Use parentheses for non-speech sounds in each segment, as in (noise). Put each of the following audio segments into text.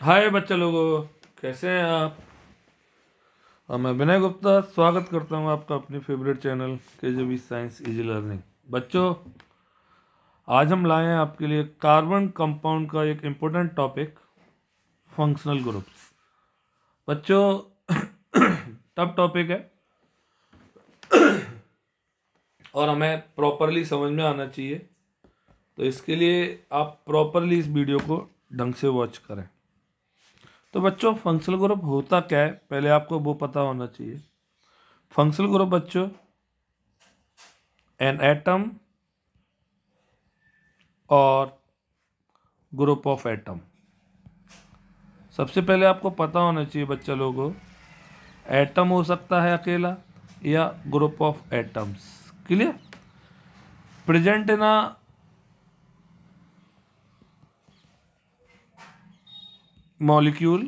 हाय बच्चे लोगों कैसे हैं आप और मैं विनय गुप्ता स्वागत करता हूं आपका अपनी फेवरेट चैनल के जे साइंस इजी लर्निंग बच्चों आज हम लाए हैं आपके लिए कार्बन कंपाउंड का एक इम्पोर्टेंट टॉपिक फंक्शनल ग्रुप्स बच्चों टफ (coughs) टॉपिक है और हमें प्रॉपरली समझ में आना चाहिए तो इसके लिए आप प्रॉपरली इस वीडियो को ढंग से वॉच करें तो बच्चों फंक्शनल ग्रुप होता क्या है पहले आपको वो पता होना चाहिए फंक्शनल ग्रुप बच्चों एन एटम और ग्रुप ऑफ एटम सबसे पहले आपको पता होना चाहिए बच्चा लोगों एटम हो सकता है अकेला या group of atoms clear present in a molecule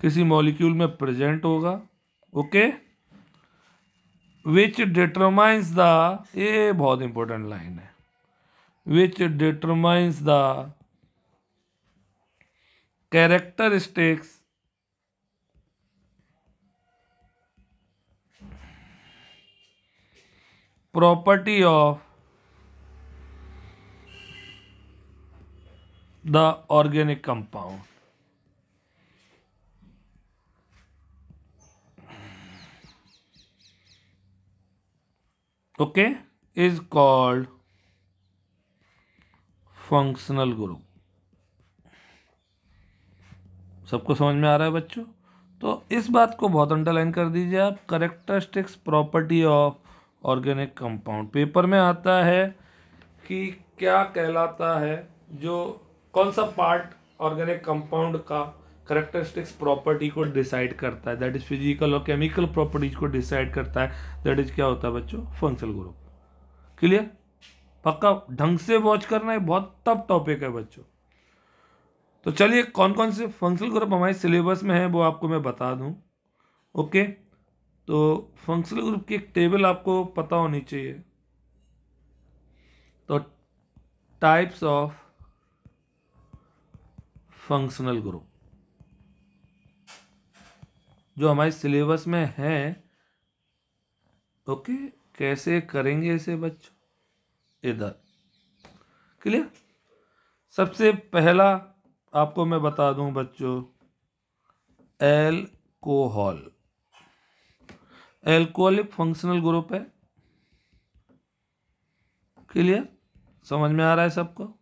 किसी मॉलिक्यूल में प्रेजेंट होगा ओके विच डिटरमाइंस द ये बहुत इंपॉर्टेंट लाइन है which determines the characteristics property of the organic compound. Okay, is called functional group सबको समझ में आ रहा है बच्चों तो इस बात को बहुत अंडरलाइन कर दीजिए आप characteristics property of organic compound paper में आता है कि क्या कहलाता है जो कौन सा पार्ट ऑर्गेनिक कंपाउंड का करेक्टरिस्टिक्स प्रॉपर्टी को डिसाइड करता है दैट इज फिजिकल और केमिकल प्रॉपर्टीज को डिसाइड करता है दैट इज क्या होता है बच्चों फंक्शनल ग्रुप क्लियर पक्का ढंग से वॉच करना है बहुत टफ टॉपिक है बच्चों तो चलिए कौन कौन से फंक्शनल ग्रुप हमारे सिलेबस में है वो आपको मैं बता दूं ओके तो फंक्शनल ग्रुप की एक टेबल आपको पता होनी चाहिए तो टाइप्स ऑफ फंक्शनल ग्रुप जो हमारे सिलेबस में है ओके कैसे करेंगे इसे बच्चों इधर क्लियर सबसे पहला आपको मैं बता दूं बच्चों एल्कोहल एल्कोहलिक फंक्शनल ग्रुप है क्लियर समझ में आ रहा है सबको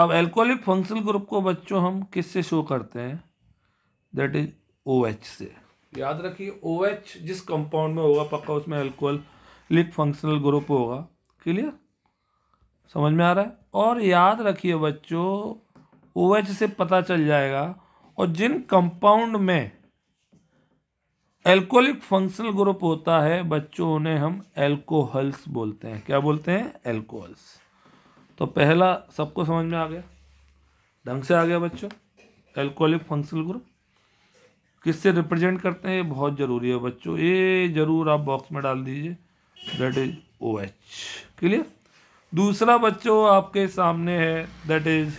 अब एल्कोहलिक फंक्शनल ग्रुप को बच्चों हम किस से शो करते हैं दैट इज ओ एच से याद रखिए ओ एच जिस कंपाउंड में होगा पक्का उसमें एल्कोहलिक फंक्शनल ग्रुप होगा क्लियर समझ में आ रहा है और याद रखिए बच्चों ओ एच से पता चल जाएगा और जिन कंपाउंड में एल्कोहलिक फंक्शनल ग्रुप होता है बच्चों उन्हें हम एल्कोहल्स बोलते हैं क्या बोलते हैं एल्कोहल्स तो पहला सबको समझ में आ गया ढंग से आ गया बच्चों एल्कोहलिक फंक्शनल ग्रुप किससे रिप्रेजेंट करते हैं ये बहुत ज़रूरी है बच्चों ये ज़रूर आप बॉक्स में डाल दीजिए that is O H clear दूसरा बच्चों आपके सामने है that is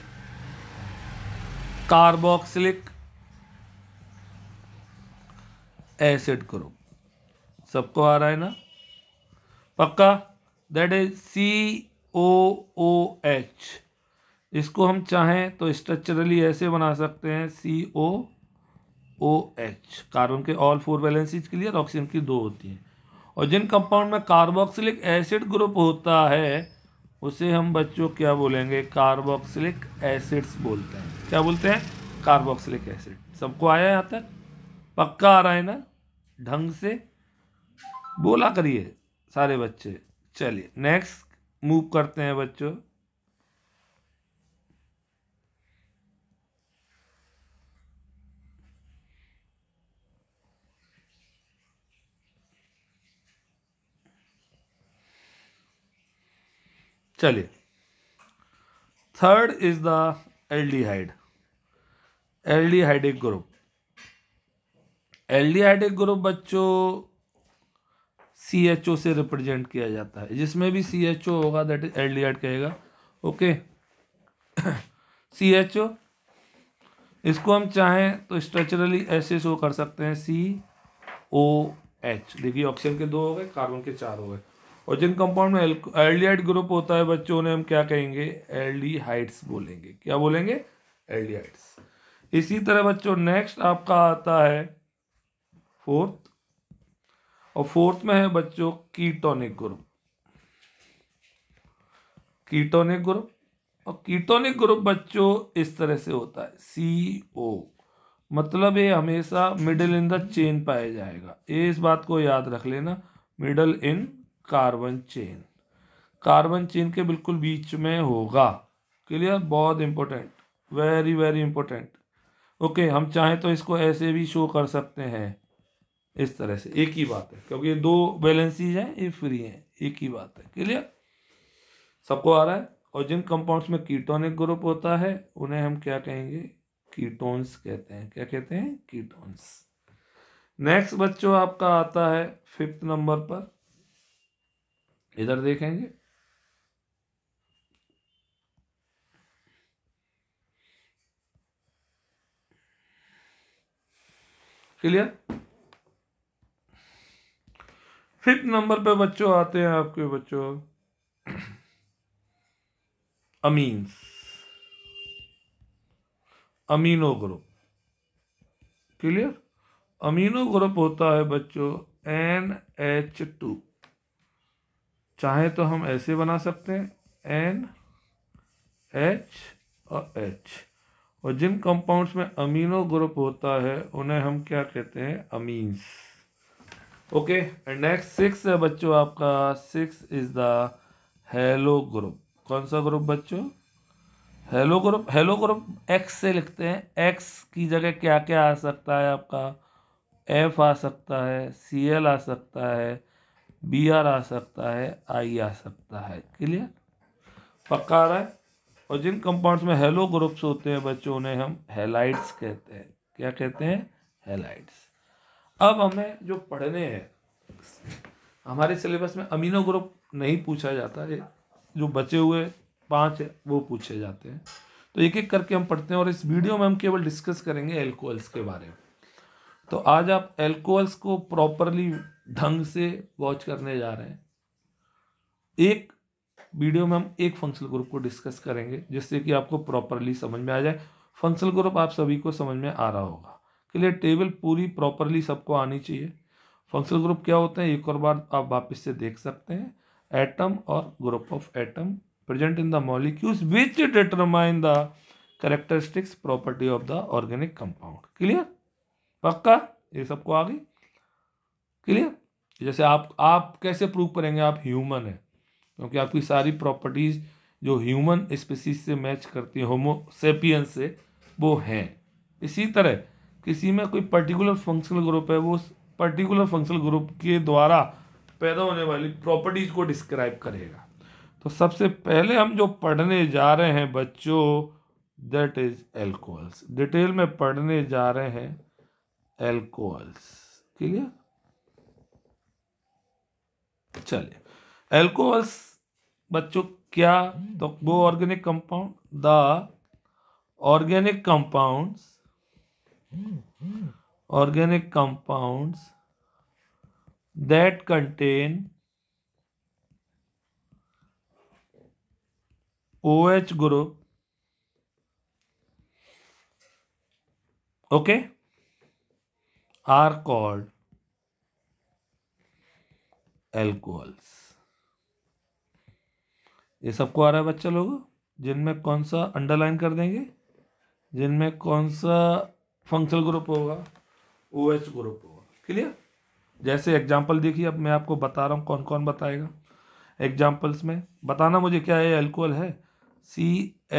carboxylic acid group सबको आ रहा है ना पक्का that is C O O H इसको हम चाहें तो स्ट्रक्चरली ऐसे बना सकते हैं C O O H carbon के ऑल फोर बैलेंसीज के लिए और ऑक्सीजन की दो होती हैं और जिन कंपाउंड में कार्बोक्सिलिक एसिड ग्रुप होता है उसे हम बच्चों क्या बोलेंगे कार्बोक्सिलिक एसिड्स बोलते हैं क्या बोलते हैं कार्बोक्सिलिक एसिड सबको आया यहाँ तक पक्का आ रहा है ना ढंग से बोला करिए सारे बच्चे चलिए नेक्स्ट मूव करते हैं बच्चों चलिए third is the aldehyde aldehydic group aldehydic group बच्चों सी एच ओ से रिप्रेजेंट किया जाता है जिसमें भी सी एच ओ होगा दैट इज एल्डिहाइड कहेगा ओके सी एच ओ इसको हम चाहें तो स्ट्रक्चरली ऐसे शो कर सकते हैं सी ओ एच देखिए ऑक्सीजन के दो हो गए कार्बन के चार हो गए और जिन कंपाउंड में एल्डिहाइड ग्रुप होता है बच्चों ने हम क्या कहेंगे एल्डिहाइड्स बोलेंगे क्या बोलेंगे एल्डिहाइड्स इसी तरह बच्चों नेक्स्ट आपका आता है फोर्थ और फोर्थ में है बच्चों कीटोनिक ग्रुप कीटोनिक ग्रुप और कीटोनिक ग्रुप बच्चों इस तरह से होता है सी ओ मतलब ये हमेशा मिडिल इन द चेन पाया जाएगा ये इस बात को याद रख लेना middle in carbon chain carbon chain के बिल्कुल बीच में होगा क्लियर बहुत important very very important okay हम चाहें तो इसको ऐसे भी शो कर सकते हैं इस तरह से एक ही बात है क्योंकि ये दो बैलेंसीज हैं ये फ्री हैं एक ही बात है क्लियर सबको आ रहा है और जिन कंपाउंड्स में कीटोनिक ग्रुप होता है उन्हें हम क्या कहेंगे कीटोन्स कहते हैं क्या कहते हैं कीटोन्स नेक्स्ट बच्चों आपका आता है फिफ्थ नंबर पर इधर देखेंगे क्लियर फिफ्थ नंबर पे बच्चों आते हैं आपके बच्चों amines amino group clear amino group होता है बच्चों एन एच टू चाहे तो हम ऐसे बना सकते हैं एन एच और एच और जिन कंपाउंड्स में अमीनो ग्रुप होता है उन्हें हम क्या कहते हैं amines okay and next six है बच्चों आपका six is the halo group कौन सा ग्रुप बच्चों halo group halo group X से लिखते हैं एक्स की जगह क्या क्या आ सकता है आपका एफ आ सकता है सी एल आ सकता है बी आर आ सकता है आई आ सकता है क्लियर पक्का आ रहा है और जिन कंपाउंड्स में हेलो ग्रुप्स होते हैं बच्चों उन्हें हम हेलाइट्स कहते हैं क्या कहते हैं हेलाइट्स अब हमें जो पढ़ने हैं हमारे सिलेबस में अमीनो ग्रुप नहीं पूछा जाता है जो बचे हुए पांच है वो पूछे जाते हैं तो एक एक करके हम पढ़ते हैं और इस वीडियो में हम केवल डिस्कस करेंगे एल्कोहल्स के बारे में तो आज आप एल्कोहल्स को प्रॉपरली ढंग से वॉच करने जा रहे हैं एक वीडियो में हम एक फंक्शनल ग्रुप को डिस्कस करेंगे जिससे कि आपको प्रॉपरली समझ में आ जाए फंक्शनल ग्रुप आप सभी को समझ में आ रहा होगा के लिए टेबल पूरी प्रॉपरली सबको आनी चाहिए फंक्शनल ग्रुप क्या होते हैं एक और बार आप वापस से देख सकते हैं एटम और group of atom present in the molecules which determine the characteristics property of the organic compound clear पक्का ये सबको आ गई क्लियर जैसे आप आप कैसे प्रूव करेंगे आप ह्यूमन है क्योंकि आपकी सारी प्रॉपर्टीज जो ह्यूमन स्पीसीज से मैच करती है होमोसेपियन से वो हैं इसी तरह किसी में कोई पर्टिकुलर फंक्शनल ग्रुप है वो पर्टिकुलर फंक्शनल ग्रुप के द्वारा पैदा होने वाली प्रॉपर्टीज को डिस्क्राइब करेगा तो सबसे पहले हम जो पढ़ने जा रहे हैं बच्चों दैट इज एल्कोहल्स डिटेल में पढ़ने जा रहे हैं एल्कोहल्स क्लियर चलिए एल्कोहल्स बच्चों क्या तो वो organic compound the organic compounds organic compounds that contain OH group okay are called alcohols ये सबको आ रहा है बच्चा लोग जिनमें कौन सा अंडरलाइन कर देंगे जिनमें कौन सा फंक्शनल ग्रुप होगा ओ एच ग्रुप होगा क्लियर जैसे एग्जाम्पल देखिए अब मैं आपको बता रहा हूँ कौन कौन बताएगा एग्जाम्पल्स में बताना मुझे क्या ये एल्कोहल है C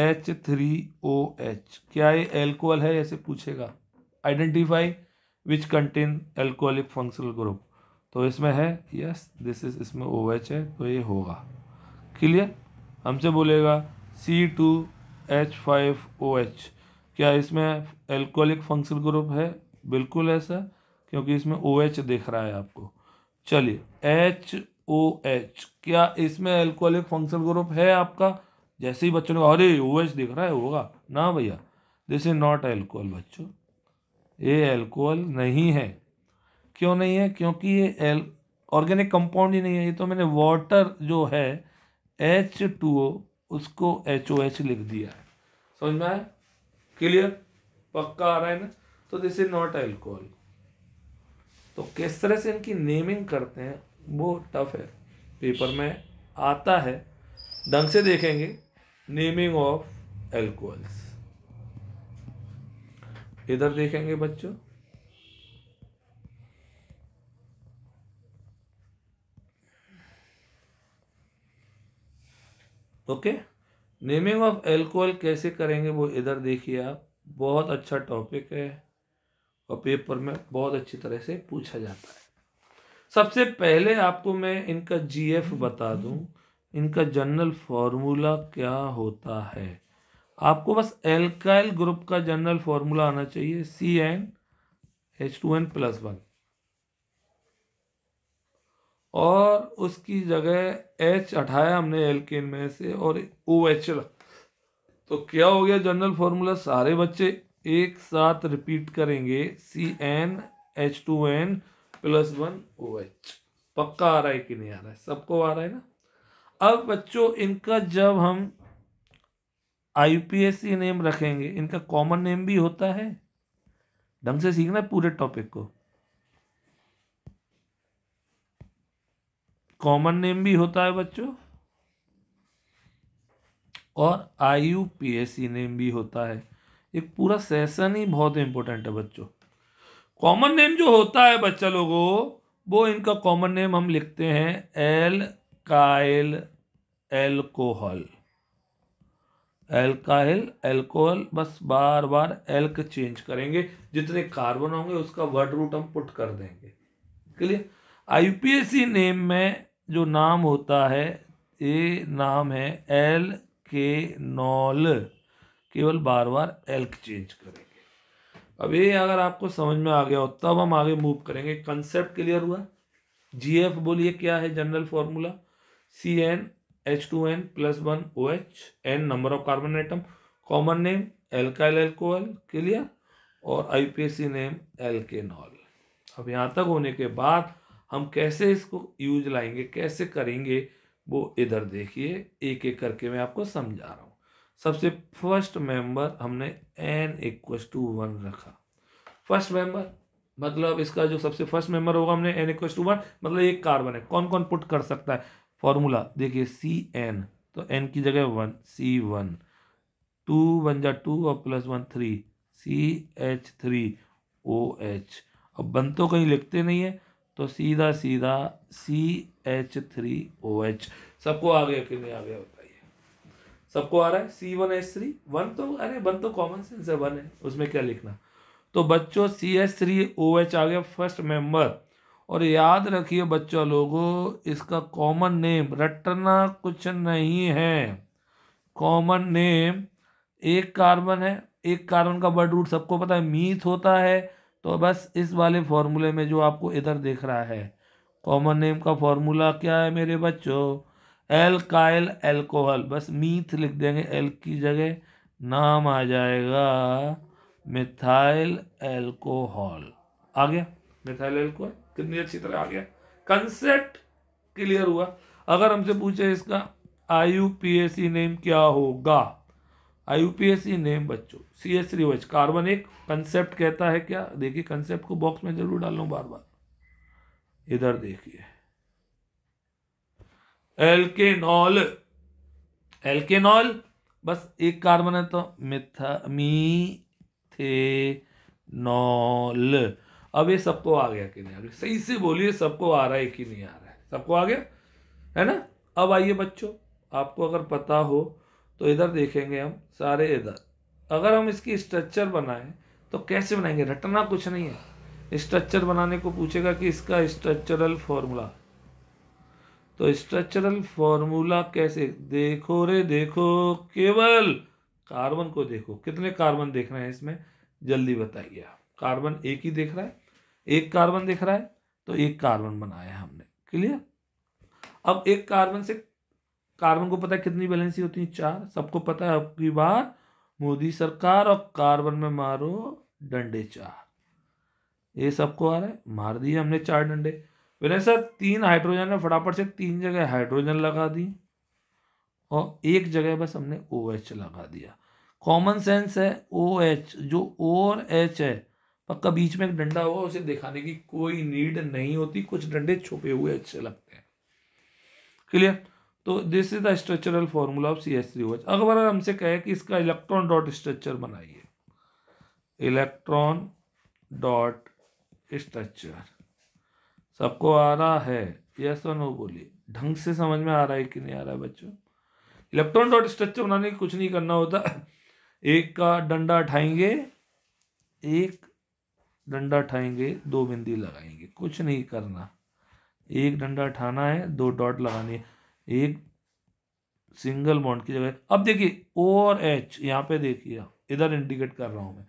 H three O H क्या ये एल्कोहल है ऐसे पूछेगा identify which contain alcoholic functional group तो इसमें है यस दिस इज इसमें ओ OH एच है तो ये होगा क्लियर हमसे बोलेगा C two H five O H क्या इसमें एल्कोहलिक फंक्शन ग्रुप है बिल्कुल ऐसा क्योंकि इसमें ओ OH एच दिख रहा है आपको चलिए एच ओ एच क्या इसमें एल्कोहलिक फंक्शन ग्रुप है आपका जैसे ही बच्चों ने कहा अरे ओ OH दिख रहा है होगा ना भैया दिस इज नॉट एल्कोहल बच्चों ये एल्कोहल नहीं है क्यों नहीं है क्योंकि ये एल ऑर्गेनिक कंपाउंड ही नहीं है ये तो मैंने वाटर जो है एच टू ओ उसको एच ओ एच लिख दिया है समझ में आया क्लियर पक्का आ रहा है ना तो दिस इज नॉट एल्कोहल तो किस तरह से इनकी नेमिंग करते हैं वो टफ है पेपर में आता है ढंग से देखेंगे नेमिंग ऑफ एल्कोहल्स इधर देखेंगे बच्चों okay okay? Naming of alcohol कैसे करेंगे वो इधर देखिए आप बहुत अच्छा टॉपिक है और पेपर में बहुत अच्छी तरह से पूछा जाता है सबसे पहले आपको मैं इनका जीएफ बता दूं इनका जनरल फार्मूला क्या होता है आपको बस एल्काइल ग्रुप का जनरल फार्मूला आना चाहिए C N H two N plus one और उसकी जगह एच हटाया हमने एल्केन में से और ओ एच तो क्या हो गया जनरल फार्मूला सारे बच्चे एक साथ रिपीट करेंगे C N H two N plus one O H पक्का आ रहा है कि नहीं आ रहा है सबको आ रहा है ना अब बच्चों इनका जब हम सी नेम रखेंगे इनका कॉमन नेम भी होता है ढंग से सीखना है पूरे टॉपिक को कॉमन नेम भी होता है बच्चों और I U P S C name भी होता है एक पूरा सेशन ही बहुत इंपॉर्टेंट है बच्चों कॉमन नेम जो होता है बच्चा लोगों वो इनका कॉमन नेम हम लिखते हैं alkyl alcohol alkyl alcohol बस बार बार एल्क चेंज करेंगे जितने कार्बन होंगे उसका वर्ड रूट हम पुट कर देंगे क्लियर आईपीएसी नेम में जो नाम होता है ये नाम है एल के नॉल केवल बार बार एल्क चेंज करेंगे अब ये अगर आपको समझ में आ गया हो तब हम आगे मूव करेंगे कंसेप्ट क्लियर हुआ जी एफ बोलिए क्या है general formula C N H two N plus one O H N number of carbon item common name alkyl alcohol clear और C name alkanol अब यहाँ तक होने के बाद हम कैसे इसको यूज लाएंगे कैसे करेंगे वो इधर देखिए एक एक करके मैं आपको समझा रहा हूँ सबसे फर्स्ट मेंबर हमने एन इक्व टू वन रखा फर्स्ट मेंबर मतलब इसका जो सबसे फर्स्ट मेंबर होगा हमने एन इक्व टू वन मतलब एक कार्बन है कौन कौन पुट कर सकता है फॉर्मूला देखिए सी एन तो एन की जगह one C one two one जा टू और plus one three C H three O H अब बन तो कहीं लिखते नहीं है तो सीधा सीधा C H three O H सबको आ गया कि नहीं आ गया बताइए सबको आ रहा है C one H three one तो अरे वन तो कॉमन सेंस है वन है उसमें क्या लिखना तो बच्चों C H three O H आ गया फर्स्ट मेंबर और याद रखिए बच्चों लोगों इसका कॉमन नेम रटना कुछ नहीं है कॉमन नेम एक कार्बन है एक कार्बन का बर्ड रूट सबको पता है मीथ होता है तो बस इस वाले फार्मूले में जो आपको इधर देख रहा है कॉमन नेम का फॉर्मूला क्या है मेरे बच्चों एलकाइल एल्कोहल बस मीथ लिख देंगे एल की जगह नाम आ जाएगा मिथाइल एल्कोहल आ गया मिथाइल एल्कोहल कितनी अच्छी तरह आ गया कंसेप्ट क्लियर हुआ अगर हमसे पूछे इसका I U P S C name क्या होगा आईयूपीएसी नेम बच्चों सी एस रिवर्च कार्बन एक कंसेप्ट कहता है क्या देखिए कंसेप्ट को बॉक्स में जरूर डाल लूँ बार बार इधर देखिए एल्केनॉल एल्केनॉल बस एक कार्बन है तो मिथा नॉल अब ये सबको आ गया कि नहीं आ गया सही से बोलिए सबको आ रहा है कि नहीं आ रहा है सबको आ गया है ना अब आइए बच्चों आपको अगर पता हो तो इधर देखेंगे हम सारे इधर अगर हम इसकी स्ट्रक्चर बनाएं तो कैसे बनाएंगे रटना कुछ नहीं है स्ट्रक्चर बनाने को पूछेगा कि इसका स्ट्रक्चरल फॉर्मूला तो स्ट्रक्चरल फॉर्मूला कैसे देखो रे देखो केवल कार्बन को देखो कितने कार्बन देख रहे हैं इसमें जल्दी बताइए आप कार्बन एक ही देख रहा है एक कार्बन देख रहा है तो एक कार्बन बनाया हमने क्लियर अब एक कार्बन से कार्बन को पता है कितनी बैलेंसी होती है चार सबको पता है अब की बार मोदी सरकार और कार्बन में मारो डंडे चार ये सबको आ रहा है मार दिए हमने चार डंडे बोले सर तीन हाइड्रोजन में फटाफट से तीन जगह हाइड्रोजन लगा दी और एक जगह बस हमने ओ OH एच लगा दिया कॉमन सेंस है ओ OH, एच जो ओ और एच है पक्का बीच में एक डंडा हुआ उसे दिखाने की कोई नीड नहीं होती कुछ डंडे छुपे हुए अच्छे लगते हैं क्लियर तो this is the structural formula of C S three ओच अगर हमसे कहे कि इसका इलेक्ट्रॉन डॉट स्ट्रक्चर बनाइए इलेक्ट्रॉन डॉट स्ट्रक्चर सबको आ रहा है यस और नो बोलिए ढंग से समझ में आ रहा है कि नहीं आ रहा है बच्चों इलेक्ट्रॉन डॉट स्ट्रक्चर बनाने की कुछ नहीं करना होता एक का डंडा उठाएंगे एक डंडा उठाएंगे दो बिंदी लगाएंगे कुछ नहीं करना एक डंडा उठाना है दो डॉट लगानी है एक सिंगल बॉन्ड की जगह अब देखिए ओ और एच यहाँ पे देखिए इधर इंडिकेट कर रहा हूँ मैं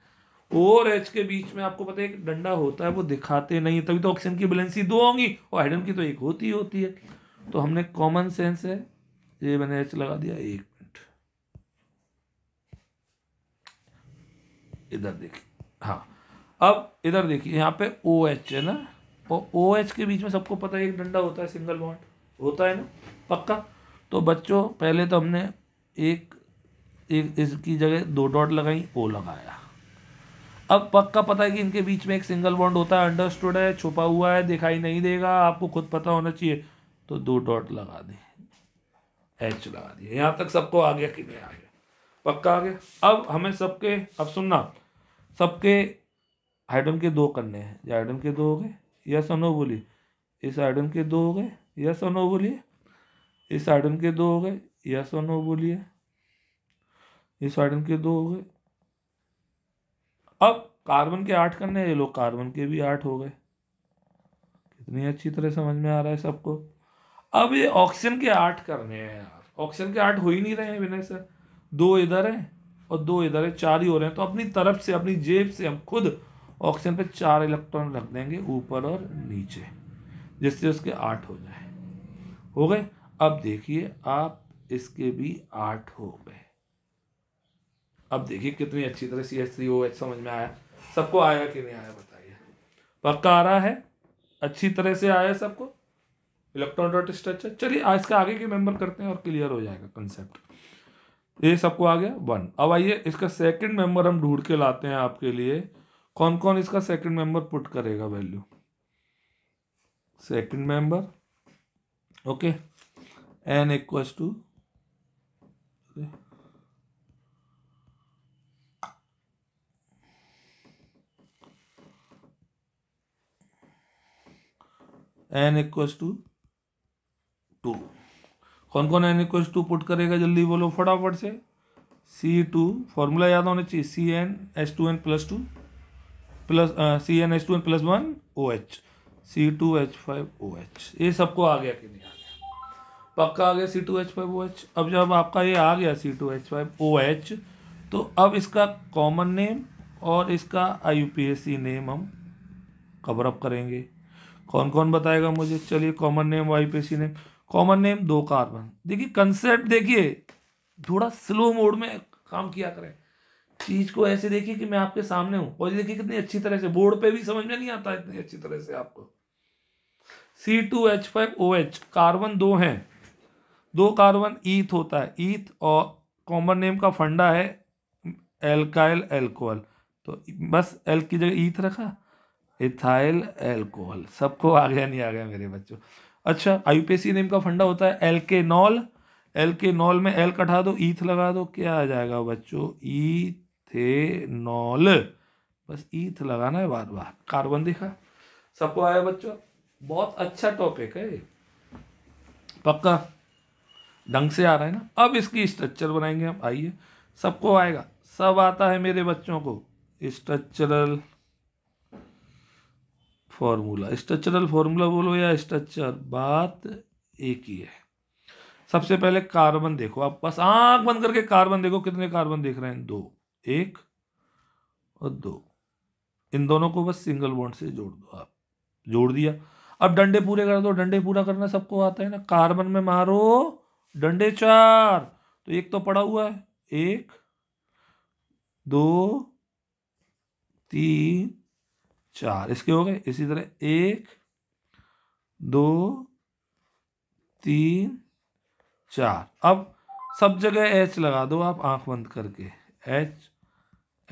ओ और एच के बीच में आपको पता है एक डंडा होता है वो दिखाते नहीं तभी तो ऑक्सीजन की बैलेंसी दो होंगी और हाइड्रोजन की तो एक होती होती है तो हमने कॉमन सेंस है ये मैंने एच लगा दिया एक मिनट इधर देखिए हाँ अब इधर देखिए यहाँ पे ओ OH एच है ना और ओ OH एच के बीच में सबको पता है एक डंडा होता है सिंगल बॉन्ड होता है ना पक्का तो बच्चों पहले तो हमने एक एक इसकी जगह दो डॉट लगाई ओ लगाया अब पक्का पता है कि इनके बीच में एक सिंगल बॉन्ड होता है अंडरस्टूड है छुपा हुआ है दिखाई नहीं देगा आपको खुद पता होना चाहिए तो दो डॉट लगा दें एच लगा दिए यहाँ तक सबको आ गया कि नहीं आ गया पक्का आ गया अब हमें सबके अब सुनना सबके आइटम के दो करने हैं ये आइटम के दो हो गए यस और बोलिए इस आइटम के दो हो गए यस और बोलिए इस आइटम के दो हो गए यस और नो बोलिए इस आइटम के दो हो गए अब कार्बन के आठ करने ये लोग कार्बन के भी आठ हो गए कितनी अच्छी तरह समझ में आ रहा है सबको अब ये ऑक्सीजन के आठ करने हैं यार ऑक्सीजन के आठ हो ही नहीं रहे हैं विनय सर दो इधर हैं और दो इधर है चार ही हो रहे हैं तो अपनी तरफ से अपनी जेब से हम खुद ऑक्सीजन पे चार इलेक्ट्रॉन रख देंगे ऊपर और नीचे जिससे उसके आठ हो जाए हो गए अब देखिए आप इसके भी आठ हो गए अब देखिए कितनी अच्छी तरह C H three O H समझ में आया सबको आया कि नहीं आया बताइए पक्का आ रहा है अच्छी तरह से आया सबको इलेक्ट्रॉन डॉट स्ट्रक्चर चलिए आज इसका आगे के मेंबर करते हैं और क्लियर हो जाएगा कंसेप्ट ये सबको आ गया वन अब आइए इसका सेकंड मेंबर हम ढूंढ के लाते हैं आपके लिए कौन कौन इसका सेकंड मेंबर पुट करेगा value second member okay okay. N equal to N equal to two कौन कौन एन इक्व टू पुट करेगा जल्दी बोलो फटाफट से सी टू फॉर्मूला याद होना चाहिए C N S two N plus two plus C N S two N plus one O H C two H five O H ये सबको आ गया कि नहीं पक्का आ गया C two H five O H अब जब आपका ये आ गया C two H five O H तो अब इसका कॉमन नेम और इसका I U P S C name हम कवर अप करेंगे कौन कौन बताएगा मुझे चलिए common name I P S C name common name दो कार्बन देखिए कंसेप्ट देखिए थोड़ा स्लो मोड में काम किया करें चीज़ को ऐसे देखिए कि मैं आपके सामने हूँ और देखिए कितनी अच्छी तरह से बोर्ड पे भी समझ में नहीं आता इतनी अच्छी तरह से आपको C two H five O H carbon दो हैं दो कार्बन ईथ होता है ईथ और कॉमन नेम का फंडा है एल्काइल एल्कोहल तो बस एल की जगह ईथ रखा इथाइल एल्कोहल सबको आ गया नहीं आ गया मेरे बच्चों अच्छा आई नेम का फंडा होता है एल्केनॉल एल्केनॉल में एल कटा दो ईथ लगा दो क्या आ जाएगा बच्चों नॉल बस ईथ लगाना है बार बार कार्बन देखा सबको आया बच्चों बहुत अच्छा टॉपिक है पक्का ढंग से आ रहा है ना अब इसकी स्ट्रक्चर बनाएंगे हम आइए सबको आएगा सब आता है मेरे बच्चों को स्ट्रक्चरल फॉर्मूला स्ट्रक्चरल फॉर्मूला बोलो या स्ट्रक्चर बात एक ही है सबसे पहले कार्बन देखो आप बस आंख बंद करके कार्बन देखो कितने कार्बन देख रहे हैं दो एक और दो इन दोनों को बस सिंगल बॉन्ड से जोड़ दो आप जोड़ दिया अब डंडे पूरे कर दो डंडे पूरा करना सबको आता है ना कार्बन में मारो डंडे चार तो एक तो पड़ा हुआ है एक दो तीन चार इसके हो गए इसी तरह एक दो तीन चार अब सब जगह एच लगा दो आप आंख बंद करके H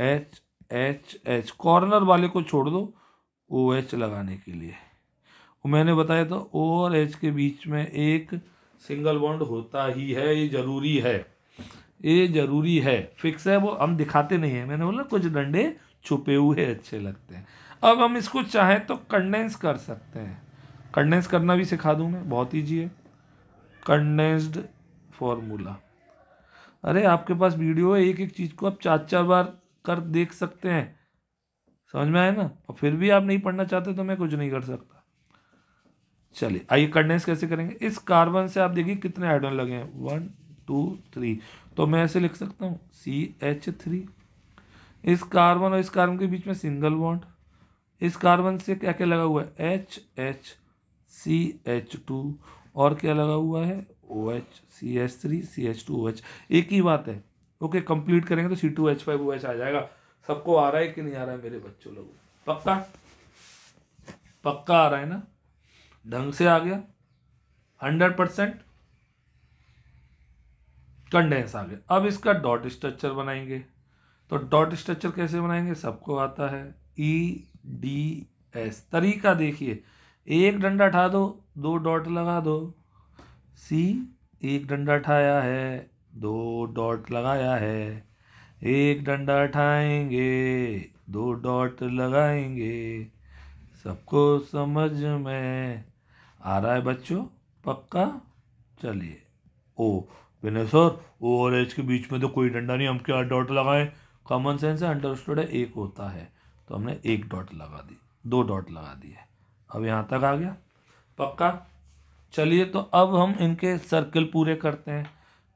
H H H corner वाले को छोड़ दो ओ एच लगाने के लिए मैंने बताया था ओ और एच के बीच में एक सिंगल बॉन्ड होता ही है ये जरूरी है ये जरूरी है फिक्स है वो हम दिखाते नहीं है मैंने बोला कुछ डंडे छुपे हुए अच्छे लगते हैं अब हम इसको चाहें तो कंडेंस कर सकते हैं कंडेंस करना भी सिखा दूँ मैं बहुत ईजी है कंडेंस्ड फॉर्मूला अरे आपके पास वीडियो है एक एक चीज़ को आप चार चार बार कर देख सकते हैं समझ में आया ना और फिर भी आप नहीं पढ़ना चाहते तो मैं कुछ नहीं कर सकता चलिए आइए कंडेंस कैसे करेंगे इस कार्बन से आप देखिए कितने हाइड्रोजन लगे हैं वन टू थ्री तो मैं ऐसे लिख सकता हूँ सी एच थ्री इस कार्बन और इस कार्बन के बीच में सिंगल बॉन्ड इस कार्बन से क्या क्या लगा हुआ है H H C H two और क्या लगा हुआ है O H C H three C H two O H एक ही बात है ओके कंप्लीट करेंगे तो C two H five O H आ जाएगा सबको आ रहा है कि नहीं आ रहा है मेरे बच्चों लोगों पक्का पक्का आ रहा है ना ढंग से आ गया हंड्रेड परसेंट कंडेंस आ गया अब इसका डॉट स्ट्रक्चर बनाएंगे तो डॉट स्ट्रक्चर कैसे बनाएंगे सबको आता है ई डी एस तरीका देखिए एक डंडा उठा दो दो डॉट लगा दो सी एक डंडा उठाया है दो डॉट लगाया है एक डंडा उठाएंगे दो डॉट लगाएंगे सबको समझ में आ रहा है बच्चों पक्का चलिए ओ विनय सर ओ और एच के बीच में तो कोई डंडा नहीं हम क्या डॉट लगाएं कॉमन सेंस है अंडरस्टूड है एक होता है तो हमने एक डॉट लगा दी दो डॉट लगा दिए अब यहाँ तक आ गया पक्का चलिए तो अब हम इनके सर्कल पूरे करते हैं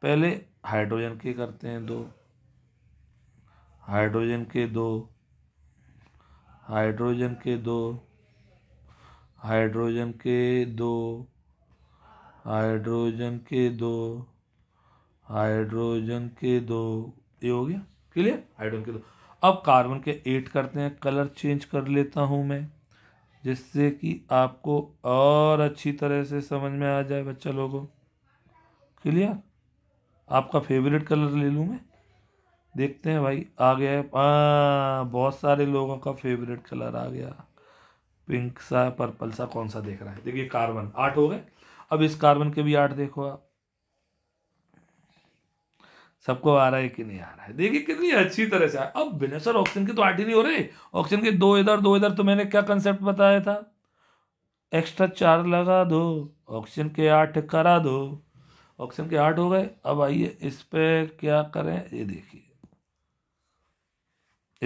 पहले हाइड्रोजन के करते हैं दो हाइड्रोजन के दो हाइड्रोजन के दो हाइड्रोजन के दो हाइड्रोजन के दो हाइड्रोजन के दो ये हो गया क्लियर हाइड्रोजन के दो अब कार्बन के एट करते हैं कलर चेंज कर लेता हूँ मैं जिससे कि आपको और अच्छी तरह से समझ में आ जाए बच्चा लोगों क्लियर आपका फेवरेट कलर ले लूँ मैं देखते हैं भाई आ गया है बहुत सारे लोगों का फेवरेट कलर आ गया पिंक सा पर्पल सा कौन सा देख रहा है देखिए कार्बन आठ हो गए अब इस कार्बन के भी आठ देखो आप सबको आ रहा है कि नहीं आ रहा है देखिए कितनी अच्छी तरह से अब बिना सर ऑक्सीजन के तो आठ ही नहीं हो रहे ऑक्सीजन के दो इधर दो इधर तो मैंने क्या कंसेप्ट बताया था एक्स्ट्रा चार लगा दो ऑक्सीजन के आठ करा दो ऑक्सीजन के आठ हो गए अब आइए इस पे क्या करें ये देखिए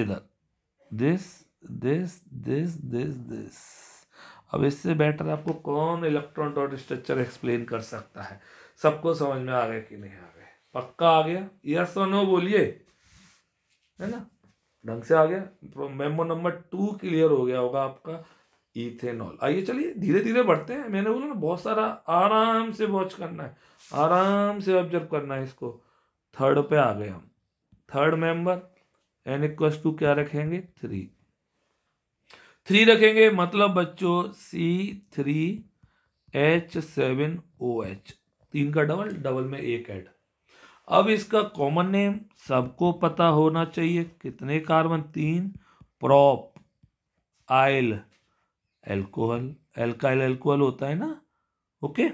इधर this this this this this अब इससे बेटर आपको कौन इलेक्ट्रॉन डॉट स्ट्रक्चर एक्सप्लेन कर सकता है सबको समझ में आ गया कि नहीं आ गया पक्का आ गया यस और नो बोलिए है ना ढंग से आ गया मेमो नंबर टू क्लियर हो गया होगा आपका इथेनॉल आइए चलिए धीरे धीरे बढ़ते हैं मैंने बोला ना बहुत सारा आराम से वॉच करना है आराम से ऑब्जर्व करना है इसको थर्ड पे आ गए हम third member N equal to क्या रखेंगे थ्री थ्री रखेंगे मतलब बच्चों C three H seven O H तीन का डबल डबल में एक ऐड अब इसका कॉमन नेम सबको पता होना चाहिए कितने कार्बन तीन propyl alcohol alkyl alcohol होता है ना ओके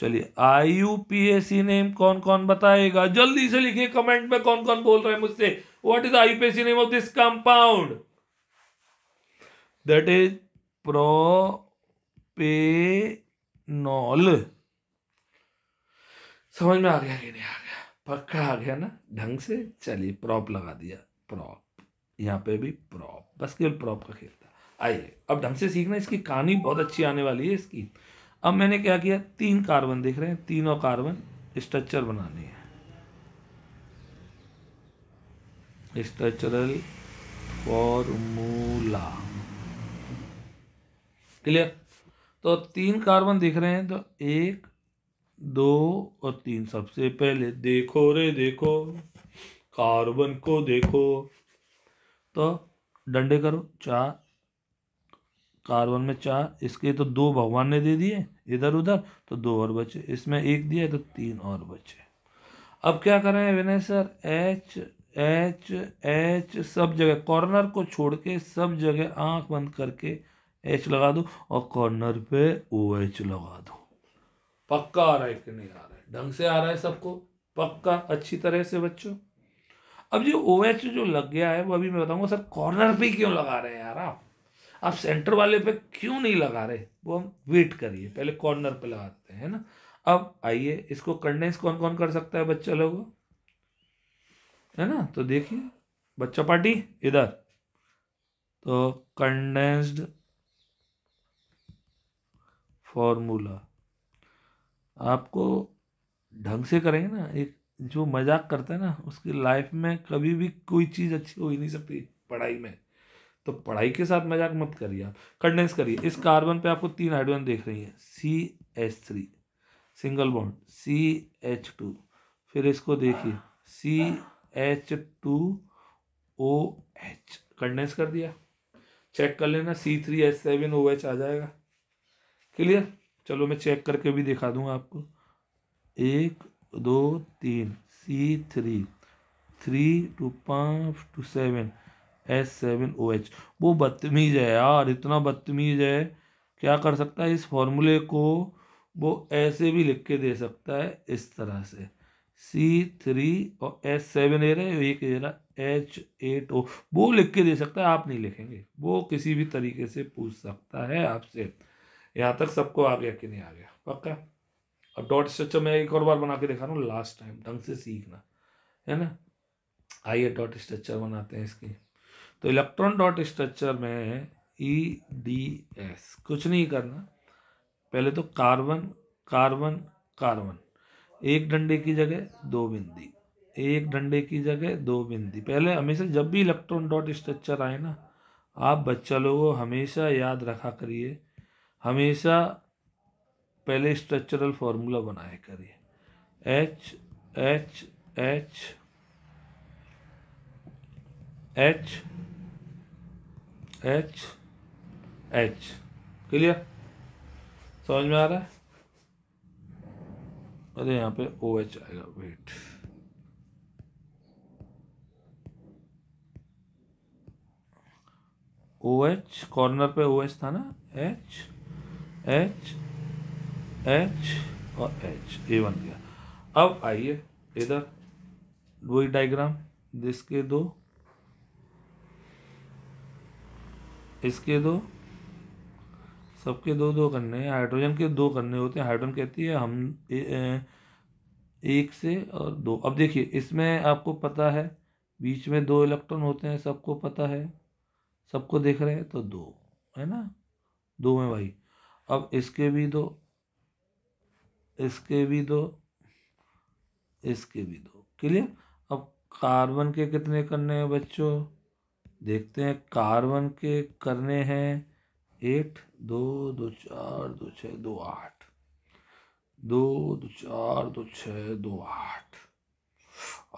चलिए I U P S C name कौन कौन बताएगा जल्दी से लिखिए कमेंट में कौन कौन बोल रहा है मुझसे what is I P C name of this compound that is propanol समझ में आ गया कि नहीं आ गया पक्का आ गया ना ढंग से चलिए प्रॉप लगा दिया प्रॉप यहाँ पे भी प्रॉप बस केवल प्रॉप का खेल था आइए अब ढंग से सीखना इसकी कहानी बहुत अच्छी आने वाली है इसकी अब मैंने क्या किया तीन कार्बन देख रहे हैं तीनों कार्बन स्ट्रक्चर बनाने हैं स्ट्रक्चरल फॉर्मूला क्लियर तो तीन कार्बन दिख रहे हैं तो एक दो और तीन सबसे पहले देखो रे देखो कार्बन को देखो तो डंडे करो चार कार्बन में चार इसके तो दो भगवान ने दे दिए इधर उधर तो दो और बचे इसमें एक दिया तो तीन और बचे अब क्या करें Vinay sir H H H सब जगह कॉर्नर को छोड़ के सब जगह आंख बंद करके एच लगा दो और कॉर्नर पे ओ एच लगा दो पक्का आ रहा है कि नहीं आ रहा है ढंग से आ रहा है सबको पक्का अच्छी तरह से बच्चों अब जो ओ एच जो लग गया है वो अभी मैं बताऊंगा सर कॉर्नर पे क्यों लगा रहे हैं यार आप आप सेंटर वाले पे क्यों नहीं लगा रहे वो हम वेट करिए पहले कॉर्नर पे लगाते हैं ना अब आइए इसको कंडेंस कौन कौन कर सकता है बच्चा लोग है ना तो देखिए बच्चा पार्टी इधर तो कंडेंस्ड फॉर्मूला आपको ढंग से करेंगे ना एक जो मजाक करता है ना उसकी लाइफ में कभी भी कोई चीज़ अच्छी हो ही नहीं सकती पढ़ाई में तो पढ़ाई के साथ मजाक मत करिए आप कंडेंस करिए इस कार्बन पे आपको तीन हाइड्रोजन देख रही हैं C H three single bond C H two फिर इसको देखिए C H two O H condense कर दिया चेक कर लेना C three H seven O H आ जाएगा क्लियर चलो मैं चेक करके भी दिखा दूंगा आपको एक दो तीन सी थ्री थ्री टू पाँच two seven S seven O H वो बदतमीज है यार इतना बदतमीज है क्या कर सकता है इस फॉर्मूले को वो ऐसे भी लिख के दे सकता है इस तरह से सी थ्री और एस सेवन ए रहा है एक ए रहा एच एट ओ वो लिख के दे सकता है आप नहीं लिखेंगे वो किसी भी तरीके से पूछ सकता है आपसे यहाँ तक सबको आ गया कि नहीं आ गया पक्का अब डॉट स्ट्रक्चर मैं एक और बार बना के दिखा रहा हूँ लास्ट टाइम ढंग से सीखना है ना आइए डॉट स्ट्रक्चर बनाते हैं इसकी तो इलेक्ट्रॉन डॉट स्ट्रक्चर में ई डी एस कुछ नहीं करना पहले तो कार्बन कार्बन कार्बन एक डंडे की जगह दो बिंदी एक डंडे की जगह दो बिंदी पहले हमेशा जब भी इलेक्ट्रॉन डॉट स्ट्रक्चर आए ना आप बच्चा लोगों हमेशा याद रखा करिए हमेशा पहले स्ट्रक्चरल फॉर्मूला बनाया करिए H H H H H H clear समझ में आ रहा है अरे यहाँ पे ओ एच आएगा वेट ओ एच कॉर्नर पे ओ एच था ना एच एच एच और एच ए बन गया अब आइए इधर वही डायग्राम जिसके दो इसके दो सबके दो दो करने हैं हाइड्रोजन के दो करने होते हैं हाइड्रोजन कहती है हम ए, ए, एक से और दो अब देखिए इसमें आपको पता है बीच में दो इलेक्ट्रॉन होते हैं सबको पता है सबको देख रहे हैं तो दो है ना दो में भाई अब इसके भी दो इसके भी दो इसके भी दो क्लियर अब कार्बन के कितने करने हैं बच्चों देखते हैं कार्बन के करने हैं एट दो दो चार दो छः दो आठ दो दो चार दो छः दो आठ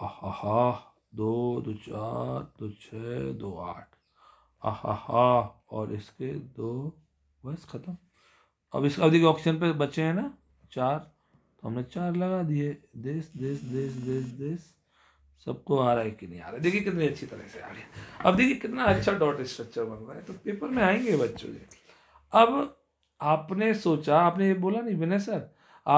आहा दो दो चार दो छः दो आठ आहा और इसके दो बस ख़त्म अब इस अवधि के ऑप्शन पे बचे हैं ना चार तो हमने चार लगा दिए देश देश देश देश देश सबको आ रहा है कि नहीं आ रहा है देखिए कितनी अच्छी तरह से आ रही है अब देखिए कितना अच्छा डॉट स्ट्रक्चर बन रहा है तो पेपर में आएंगे बच्चों के अब आपने सोचा आपने ये बोला नहीं विनय सर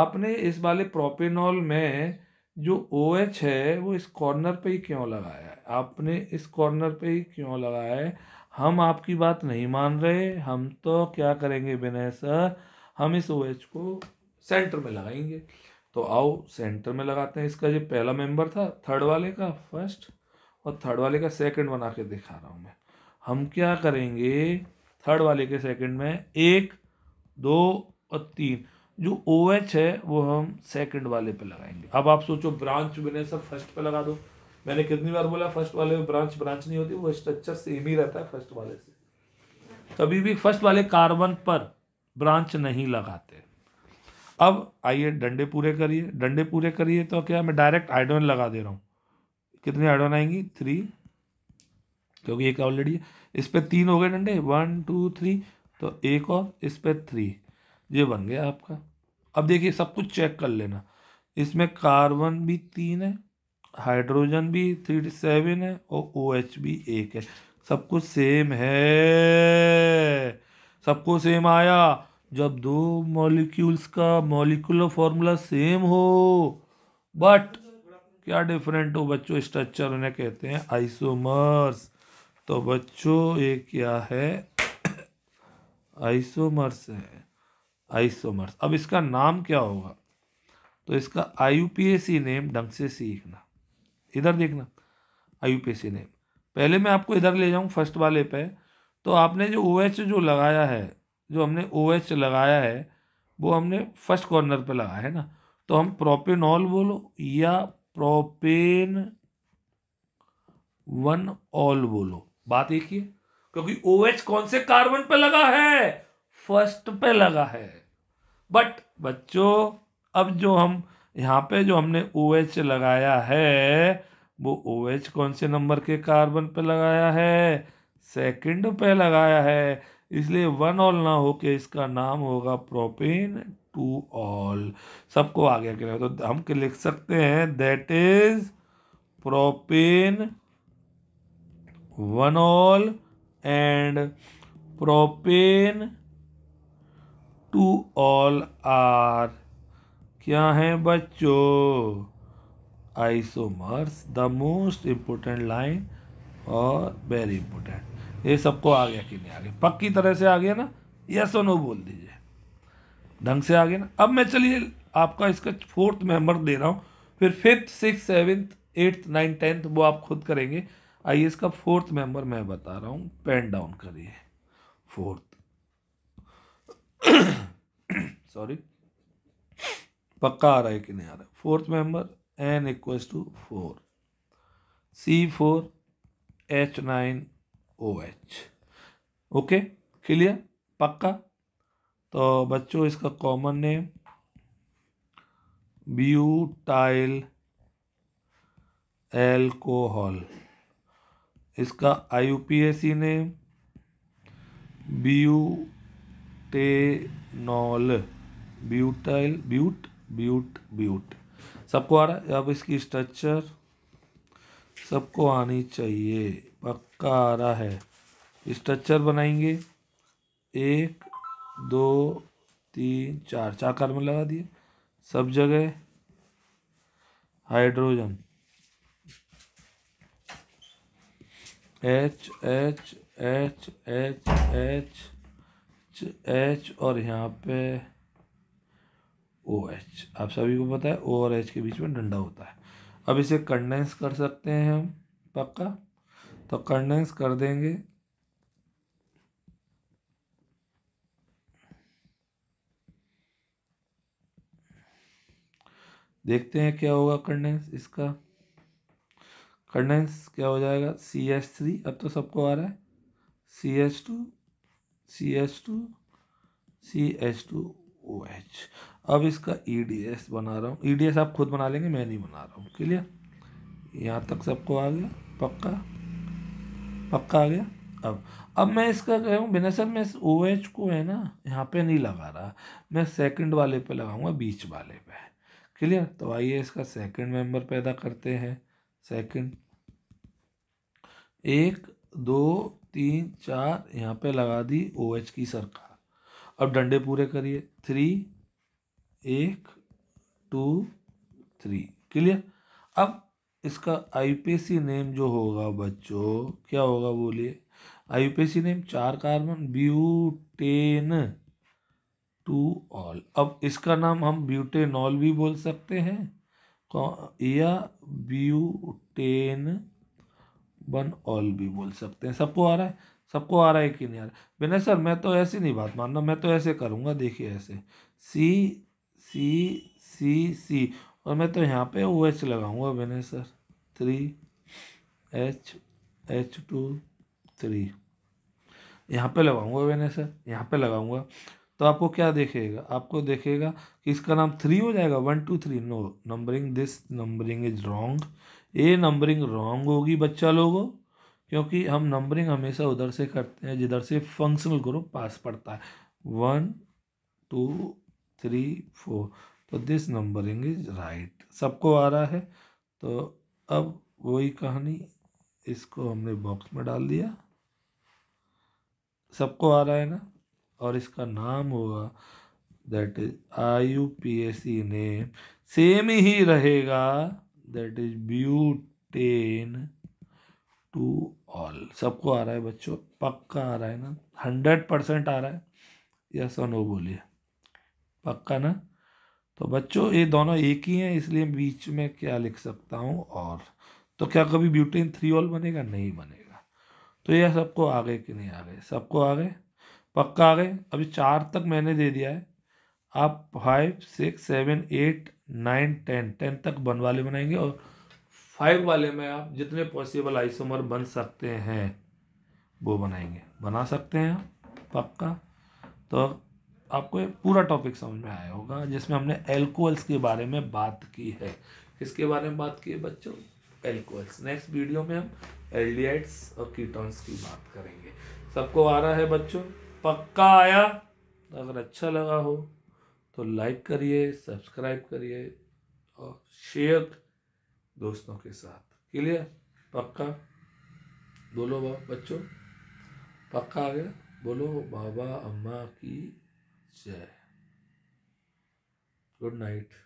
आपने इस वाले प्रोपेनॉल में जो ओ OH है वो इस कॉर्नर पे ही क्यों लगाया है आपने इस कॉर्नर पे ही क्यों लगाया है हम आपकी बात नहीं मान रहे हम तो क्या करेंगे विनय सर हम इस ओ OH को सेंटर में लगाएंगे तो आओ सेंटर में लगाते हैं इसका जो पहला मेंबर था थर्ड वाले का फर्स्ट और थर्ड वाले का सेकंड बना के दिखा रहा हूँ मैं हम क्या करेंगे थर्ड वाले के सेकंड में एक दो और तीन जो ओ OH है वो हम सेकंड वाले पे लगाएंगे अब आप सोचो ब्रांच विनय सर फर्स्ट पर लगा दो मैंने कितनी बार बोला फर्स्ट वाले में ब्रांच ब्रांच नहीं होती वो स्ट्रक्चर सेम ही रहता है फर्स्ट वाले से कभी भी फर्स्ट वाले कार्बन पर ब्रांच नहीं लगाते अब आइए डंडे पूरे करिए डंडे पूरे करिए तो क्या मैं डायरेक्ट आइडोन लगा दे रहा हूँ कितने आइडोन आएंगी थ्री क्योंकि एक ऑलरेडी इस पर तीन हो गए डंडे वन टू थ्री तो एक और इस पर थ्री ये बन गया आपका अब देखिए सब कुछ चेक कर लेना इसमें कार्बन भी तीन है हाइड्रोजन भी थ्री सेवन है और ओ एच भी एक है सब कुछ सेम है सबको सेम आया जब दो मॉलिक्यूल्स का मॉलिकुलर फॉर्मूला सेम हो बट क्या डिफरेंट हो बच्चों स्ट्रक्चर उन्हें कहते हैं आइसोमर्स तो बच्चों ये क्या है आइसोमर्स है आइसोमर्स अब इसका नाम क्या होगा तो इसका आई नेम ढंग से सीखना इधर देखना आईयूपीएसी ने पहले मैं आपको इधर ले जाऊँ फर्स्ट वाले पे तो आपने जो ओ OH जो लगाया है जो हमने ओ OH लगाया है वो हमने फर्स्ट कॉर्नर पे लगाया है ना तो हम प्रोपेनॉल बोलो या प्रोपेन वन ऑल बोलो बात एक ही है क्योंकि ओ OH कौन से कार्बन पे लगा है फर्स्ट पे लगा है बट बच्चों अब जो हम यहाँ पे जो हमने ओ OH लगाया है वो ओ OH कौन से नंबर के कार्बन पे लगाया है सेकंड पे लगाया है इसलिए वन ऑल ना होके इसका नाम होगा प्रोपेन टू ऑल सबको आगे के तो हम लिख सकते हैं that is propane one ol and propane two ol are क्या है बच्चों isomers the most important line और वेरी इंपोर्टेंट ये सबको आ गया कि नहीं आ गया पक्की तरह से आ गया ना यस और नो बोल दीजिए ढंग से आ गया ना अब मैं चलिए आपका इसका फोर्थ मेंबर दे रहा हूँ फिर fifth six seventh eighth ninth tenth वो आप खुद करेंगे आइए इसका फोर्थ मेंबर मैं बता रहा हूँ पेन डाउन करिए फोर्थ सॉरी (coughs) पक्का आ रहा है कि नहीं आ रहा है fourth member N equals to four C four H nine O H okay clear पक्का तो बच्चों इसका कॉमन नेम ब्यूटाइल एल्कोहल इसका I U P S C name butanol butyl but but but सबको आ रहा है अब इसकी स्ट्रक्चर सबको आनी चाहिए पक्का आ रहा है स्ट्रक्चर बनाएंगे एक दो तीन चार चार कार में लगा दिए सब जगह hydrogen H H H H H H और यहाँ पे ओ एच आप सभी को पता है ओ और एच के बीच में डंडा होता है अब इसे कंडेंस कर सकते हैं हम पक्का तो कंडेंस कर देंगे देखते हैं क्या होगा कंडेंस इसका कंडेंस क्या हो जाएगा सी एच थ्री अब तो सबको आ रहा है C H two C H two C H two O H अब इसका ई डी एस बना रहा हूँ ई डी एस आप खुद बना लेंगे मैं नहीं बना रहा हूँ क्लियर यहाँ तक सबको आ गया पक्का पक्का आ गया अब अब मैं इसका कह रहा हूँ बिना सर मैं इस ओ एच को है ना यहाँ पे नहीं लगा रहा मैं सेकंड वाले पे लगाऊंगा बीच वाले पे क्लियर तो आइए इसका सेकंड मेंबर पैदा करते हैं सेकंड एक दो तीन चार यहाँ पे लगा दी ओ OH एच की सरकार अब डंडे पूरे करिए थ्री एक टू थ्री क्लियर अब इसका आईपीसी नेम जो होगा बच्चों क्या होगा बोलिए आईपीसी नेम चार कार्बन ब्यूटेन टू ऑल अब इसका नाम हम ब्यूटेनॉल भी बोल सकते हैं या ब्यूटेन वन ऑल भी बोल सकते हैं सबको आ रहा है सबको आ रहा है कि नहीं आ रहा है बिना सर मैं तो ऐसी नहीं बात मानना मैं तो ऐसे करूँगा देखिए ऐसे सी सी सी सी और मैं तो यहाँ पे ओ एच लगाऊँगा मैंने sir three H H two three यहाँ पे लगाऊंगा मैंने सर यहाँ पे लगाऊंगा तो आपको क्या देखेगा आपको देखेगा कि इसका नाम थ्री हो जाएगा one two three no numbering this numbering is wrong a numbering wrong होगी बच्चा लोगों क्योंकि हम नंबरिंग हमेशा उधर से करते हैं जिधर से फंक्शनल ग्रुप पास पड़ता है वन टू थ्री फोर तो दिस नंबरिंग इज राइट सबको आ रहा है तो अब वही कहानी इसको हमने बॉक्स में डाल दिया सबको आ रहा है ना और इसका नाम होगा that is I U P S C name same ही रहेगा that is butane two ol सबको आ रहा है बच्चों पक्का आ रहा है ना हंड्रेड परसेंट आ रहा है यस और नो बोलिए पक्का ना तो बच्चों ये दोनों एक ही हैं इसलिए बीच में क्या लिख सकता हूँ और तो क्या कभी ब्यूटेन थ्री ऑल बनेगा नहीं बनेगा तो यह सबको आ गए कि नहीं आ गए सबको आ गए पक्का आ गए अभी चार तक मैंने दे दिया है आप five six seven eight nine ten ten तक बन वाले बनाएंगे और फाइव वाले में आप जितने पॉसिबल आइसोमर बन सकते हैं वो बनाएंगे बना सकते हैं आप पक्का तो आपको ये पूरा टॉपिक समझ में आया होगा जिसमें हमने एल्कोहल्स के बारे में बात की है किसके बारे में बात की है बच्चों एल्कोहल्स नेक्स्ट वीडियो में हम एल्डिहाइड्स और कीटोन्स की बात करेंगे सबको आ रहा है बच्चों पक्का आया अगर अच्छा लगा हो तो लाइक करिए सब्सक्राइब करिए और शेयर दोस्तों के साथ क्लियर पक्का बोलो बच्चों पक्का आ गया बोलो बाबा अम्मा की जय गुड नाइट